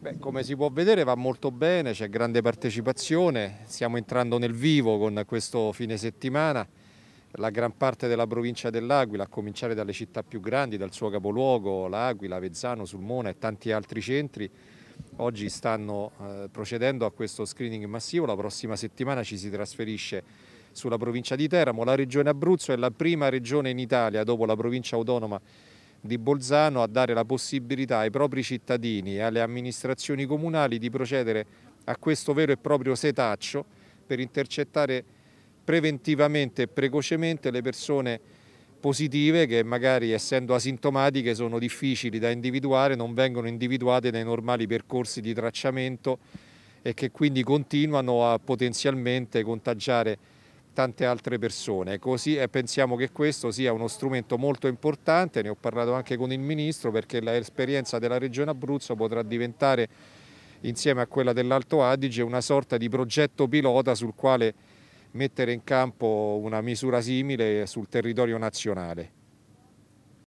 Beh, come si può vedere va molto bene, c'è grande partecipazione, stiamo entrando nel vivo con questo fine settimana, la gran parte della provincia dell'Aquila, a cominciare dalle città più grandi, dal suo capoluogo, l'Aquila, Vezzano, Sulmona e tanti altri centri, oggi stanno eh, procedendo a questo screening massivo, la prossima settimana ci si trasferisce sulla provincia di Teramo, la regione Abruzzo è la prima regione in Italia dopo la provincia autonoma di Bolzano a dare la possibilità ai propri cittadini e alle amministrazioni comunali di procedere a questo vero e proprio setaccio per intercettare preventivamente e precocemente le persone positive che magari essendo asintomatiche sono difficili da individuare, non vengono individuate nei normali percorsi di tracciamento e che quindi continuano a potenzialmente contagiare tante altre persone. Così eh, pensiamo che questo sia uno strumento molto importante, ne ho parlato anche con il Ministro perché l'esperienza della Regione Abruzzo potrà diventare insieme a quella dell'Alto Adige una sorta di progetto pilota sul quale mettere in campo una misura simile sul territorio nazionale.